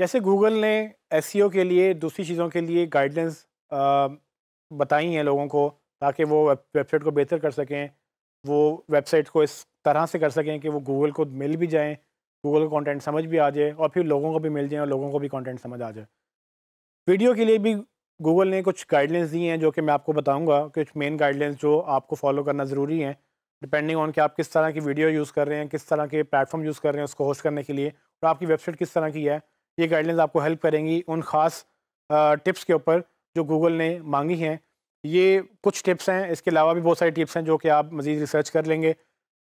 जैसे गूगल ने एस के लिए दूसरी चीज़ों के लिए गाइडलाइंस बताई हैं लोगों को ताकि वो वेबसाइट को बेहतर कर सकें वो वेबसाइट को इस तरह से कर सकें कि वो गूगल को मिल भी जाएँ गूगल को कंटेंट समझ भी आ जाए और फिर लोगों को भी मिल जाए और लोगों को भी कंटेंट समझ आ जाए वीडियो के लिए भी गूगल ने कुछ गाइडलाइंस दी हैं जो कि मैं आपको बताऊंगा कुछ मेन गाइडलाइंस जो आपको फॉलो करना ज़रूरी है डिपेंडिंग ऑन कि आप किस तरह की वीडियो यूज़ कर रहे हैं किस तरह के प्लेटफॉर्म यूज़ कर रहे हैं उसको होस्ट करने के लिए और आपकी वेबसाइट किस तरह की है ये गाइडलाइंस आपको हेल्प करेंगी उन ख़ास टिप्स के ऊपर जो गूगल ने मांगी हैं ये कुछ टिप्स हैं इसके अलावा भी बहुत सारी टिप्स हैं जो कि आप मज़ीद रिसर्च कर लेंगे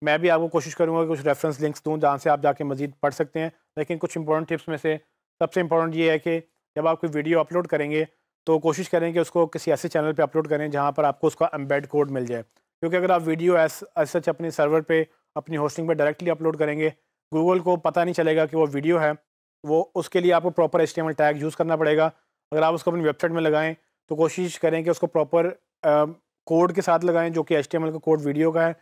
मैं भी आपको कोशिश करूँगा कि कुछ रेफरेंस लिंक्स दूँ जहाँ से आप जाके मज़ीद पढ़ सकते हैं लेकिन कुछ इंपॉर्टेंट टिप्स में से सबसे इम्पोर्टेंट ये है कि जब आप कोई वीडियो अपलोड करेंगे तो कोशिश करें कि उसको किसी ऐसे चैनल पर अपलोड करें जहाँ पर आपको उसका एम्बेड कोड मिल जाए क्योंकि अगर आप वीडियो एस एस सच अपने सर्वर पर अपनी होस्टिंग पर डायरेक्टली अपलोड करेंगे गूगल को पता नहीं चलेगा कि वो वीडियो है वो उसके लिए आपको प्रॉपर एच टैग यूज़ करना पड़ेगा अगर आप उसको अपनी वेबसाइट में लगाएं तो कोशिश करें कि उसको प्रॉपर कोड के साथ लगाएं जो कि एच का कोड वीडियो का है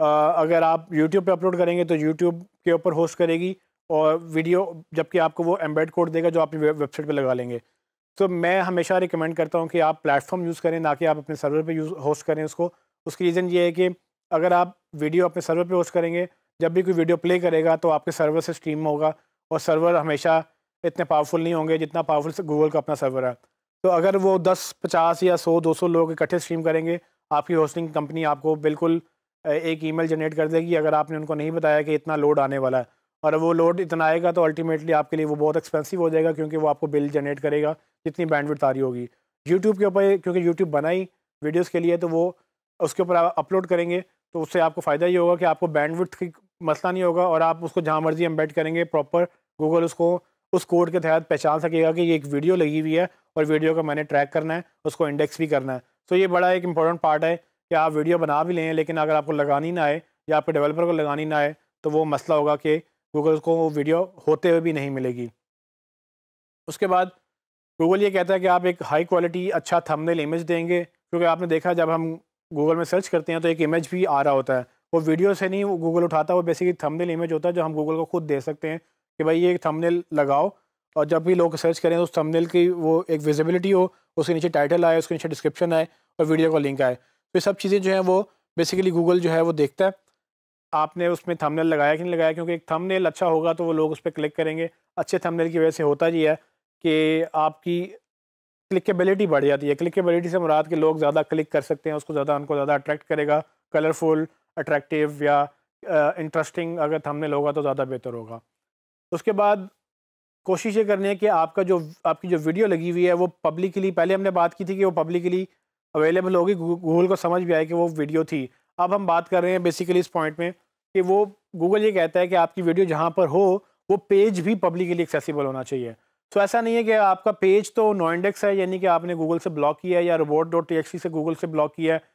आ, अगर आप यूट्यूब पर अपलोड करेंगे तो यूट्यूब के ऊपर होस्ट करेगी और वीडियो जबकि आपको वो एम्बेड कोड देगा जो आप वेबसाइट पर लगा लेंगे तो मैं हमेशा रिकमेंड करता हूँ कि आप प्लेटफॉर्म यूज़ करें ना कि आप अपने सर्वर पे यूज़ होस्ट करें उसको उसकी रीज़न ये है कि अगर आप वीडियो अपने सर्वर पे होस्ट करेंगे जब भी कोई वीडियो प्ले करेगा तो आपके सर्वर से स्ट्रीम होगा और सर्वर हमेशा इतने पावरफुल नहीं होंगे जितना पावरफुल गूगल का अपना सर्वर है तो अगर वो दस पचास या सौ दो सौ लोग इकट्ठे स्ट्रीम करेंगे आपकी होस्टिंग कंपनी आपको बिल्कुल एक ईमेल जनरेट कर देगी अगर आपने उनको नहीं बताया कि इतना लोड आने वाला है और वो लोड इतना आएगा तो अल्टीमेटली आपके लिए वो बहुत एक्सपेंसिव हो जाएगा क्योंकि वो आपको बिल जनरेट करेगा जितनी बैंडविड्थ आ रही होगी यूट्यूब के ऊपर क्योंकि यूट्यूब बनाई वीडियोज़ के लिए तो वो उसके ऊपर अपलोड करेंगे तो उससे आपको फ़ायदा ये होगा कि आपको बैंडविड्थ की मसला नहीं होगा और आप उसको जहाँ मर्जी एम्बेड करेंगे प्रॉपर गूगल उसको उस कोड के तहत पहचान सकेगा कि ये एक वीडियो लगी हुई है और वीडियो का मैंने ट्रैक करना है उसको इंडेक्स भी करना है तो ये बड़ा एक इंपॉर्टेंट पार्ट है कि आप वीडियो बना भी लें लेकिन अगर आपको लगानी ना आए या आपके डेवलपर को लगानी ना आए तो वो मसला होगा कि गूगल को वो वीडियो होते हुए भी नहीं मिलेगी उसके बाद गूगल ये कहता है कि आप एक हाई क्वालिटी अच्छा थंबनेल इमेज देंगे क्योंकि आपने देखा जब हम गूगल में सर्च करते हैं तो एक इमेज भी आ रहा होता है वो वीडियो से नहीं गूगल उठाता वो बेसिकली थंबनेल इमेज होता है जो हम गूगल को खुद दे सकते हैं कि भाई ये थंबनेल लगाओ और जब भी लोग सर्च करें तो उस थंबनेल की वो एक विजिबिलिटी हो उसके नीचे टाइटल आए उसके नीचे डिस्क्रिप्शन आए और वीडियो का लिंक आए तो ये सब चीज़ें जो हैं वो बेसिकली गूगल जो है वो देखता है आपने उसमें थंबनेल लगाया कि नहीं लगाया क्योंकि एक थंबनेल अच्छा होगा तो वो लोग उस पर क्लिक करेंगे अच्छे थंबनेल की वजह से होता ही है कि आपकी क्लिकेबिलिटी बढ़ जाती है क्लिकेबिलिटी से मुराद के लोग ज़्यादा क्लिक कर सकते हैं उसको ज़्यादा उनको ज़्यादा अट्रैक्ट करेगा कलरफुल अट्रैक्टिव या इंटरेस्टिंग अगर थंबनेल होगा तो ज़्यादा बेहतर होगा उसके बाद कोशिश ये करनी है कि आपका जो आपकी जो वीडियो लगी हुई है वो पब्लिकली पहले हमने बात की थी कि वो पब्लिकली अवेलेबल होगी गूगल को समझ भी आए कि वो वीडियो थी अब हम बात कर रहे हैं बेसिकली इस पॉइंट में कि वो गूगल ये कहता है कि आपकी वीडियो जहाँ पर हो वो पेज भी पब्लिकली एक्सेसिबल होना चाहिए तो ऐसा नहीं है कि आपका पेज तो नो इंडेक्स है यानी कि आपने गूगल से ब्लॉक किया है या रोबोट डॉट से गूगल से ब्लॉक किया है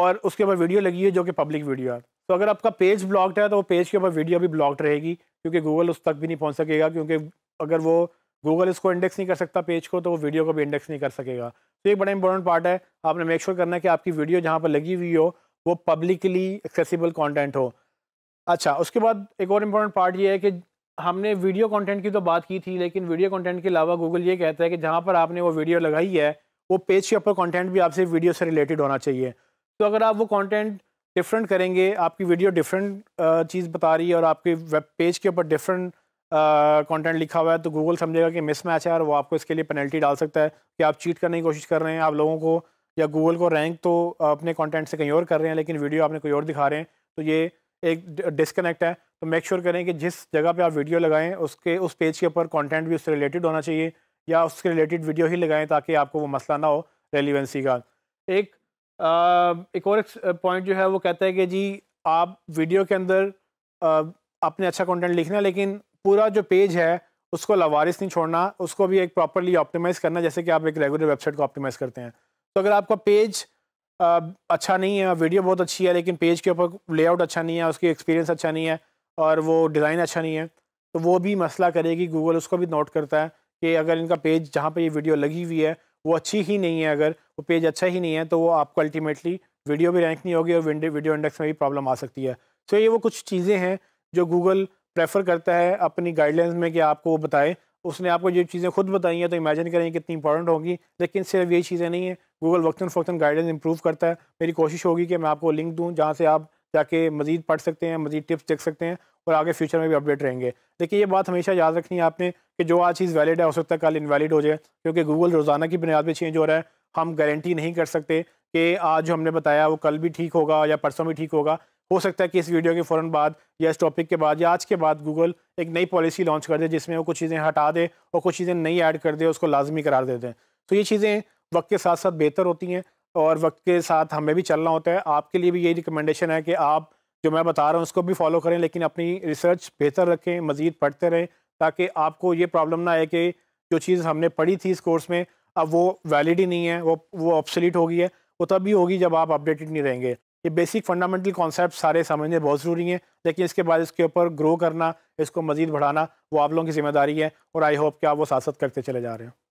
और उसके बाद वीडियो लगी है जो कि पब्लिक वीडियो है तो अगर आपका पेज ब्लॉक्ड है तो वो पेज के ऊपर वीडियो भी ब्लॉक्ड रहेगी क्योंकि गूगल उस तक भी नहीं पहुँच सकेगा क्योंकि अगर वो गूगल इसको इंडेक्स नहीं कर सकता पेज को तो वो वीडियो को भी इंडेक्स नहीं कर सकेगा तो एक बड़ा इंपॉर्टेंट पार्ट है आपने मेक श्योर sure करना है कि आपकी वीडियो जहाँ पर लगी हुई हो वो पब्लिकली एक्सेसिबल कॉन्टेंट हो अच्छा उसके बाद एक और इम्पॉर्टेंट पार्ट ये है कि हमने वीडियो कॉन्टेंट की तो बात की थी लेकिन वीडियो कॉन्टेंट के अलावा गूगल ये कहता है कि जहाँ पर आपने वो वीडियो लगाई है वो पेज के ऊपर कॉन्टेंट भी आपसे वीडियो से रिलेटेड होना चाहिए तो अगर आप वो कॉन्टेंट डिफरेंट करेंगे आपकी वीडियो डिफरेंट चीज़ बता रही है और आपके वेब पेज के ऊपर डिफरेंट कंटेंट लिखा हुआ है तो गूगल समझेगा कि मिस मैच है और वो आपको इसके लिए पेनल्टी डाल सकता है कि आप चीट करने की कोशिश कर रहे हैं आप लोगों को या गूगल को रैंक तो अपने कॉन्टेंट से कहीं और कर रहे हैं लेकिन वीडियो आपने कोई और दिखा रहे हैं तो ये एक डिसकनेक्ट है तो मेक श्योर sure करें कि जिस जगह पर आप वीडियो लगाएं उसके उस पेज के ऊपर कॉन्टेंट भी उससे रिलेटेड होना चाहिए या उसके रिलेटेड वीडियो ही लगाएं ताकि आपको वो मसला ना हो रेलिवेंसी का एक एक और पॉइंट जो है वो कहता है कि जी आप वीडियो के अंदर अपने अच्छा कंटेंट लिखना लेकिन पूरा जो पेज है उसको लवारिस नहीं छोड़ना उसको भी एक प्रॉपरली ऑप्टिमाइज़ करना जैसे कि आप एक रेगुलर वेबसाइट को ऑप्टिमाइज़ करते हैं तो अगर आपका पेज अच्छा नहीं है वीडियो बहुत अच्छी है लेकिन पेज के ऊपर लेआउट अच्छा नहीं है उसकी एक्सपीरियंस अच्छा नहीं है और वो डिज़ाइन अच्छा नहीं है तो वो भी मसला करेगी गूगल उसको भी नोट करता है कि अगर इनका पेज जहाँ पर ये वीडियो लगी हुई है वो अच्छी ही नहीं है अगर वो पेज अच्छा ही नहीं है तो वो आपको अल्टीमेटली वीडियो भी रैंक नहीं होगी और वीडियो इंडेक्स में भी प्रॉब्लम आ सकती है सो so ये वो कुछ चीज़ें हैं जो गूगल प्रेफर करता है अपनी गाइडलाइंस में कि आपको वो बताएं उसने आपको ये चीज़ें खुद बताई हैं तो इमेजिन करें कितनी इंपॉर्टेंट होगी लेकिन सिर्फ ये चीज़ें नहीं है गूगल वक्ता फ़क्ता गाइडेंस इंप्रूव करता है मेरी कोशिश होगी कि मैं आपको लिंक दूँ जहाँ से आप जाके मज़ीद पढ़ सकते हैं मज़ीद टिप्स देख सकते हैं और आगे फ्यूचर में भी अपडेट रहेंगे देखिए ये बात हमेशा याद रखनी है आपने कि जो आज चीज़ वैलिड है हो सकता है कल इनवैलिड हो जाए क्योंकि गूगल रोज़ाना की बुनियाद पर चेंज हो रहा है हम गारंटी नहीं कर सकते कि आज जो हमने बताया वो कल भी ठीक होगा या परसों भी ठीक होगा हो सकता है कि इस वीडियो के फ़ौर बाद या इस टॉपिक के बाद या आज के बाद गूगल एक नई पॉलिसी लॉन्च कर दे जिसमें वो कुछ चीज़ें हटा दे और कुछ चीज़ें नई ऐड कर दे उसको लाजमी करार दे दें तो ये चीज़ें वक्त के साथ साथ बेहतर होती हैं और वक्त के साथ हमें भी चलना होता है आपके लिए भी यही रिकमेंडेशन है कि आप जो मैं बता रहा हूँ उसको भी फॉलो करें लेकिन अपनी रिसर्च बेहतर रखें मज़ीद पढ़ते रहें ताकि आपको ये प्रॉब्लम ना आए कि जो चीज़ हमने पढ़ी थी इस कोर्स में अब वो वैलिड ही नहीं है वो वो ऑप्सलीट हो गई है वो तभी होगी जब आप अपडेटेड नहीं रहेंगे ये बेसिक फंडामेंटल कॉन्सेप्ट सारे समझने बहुत ज़रूरी हैं लेकिन इसके बाद इसके ऊपर ग्रो करना इसको मज़ीद बढ़ाना वो आप लोगों की जिम्मेदारी है और आई होप कि आप वो साथ साथ करते चले जा रहे हो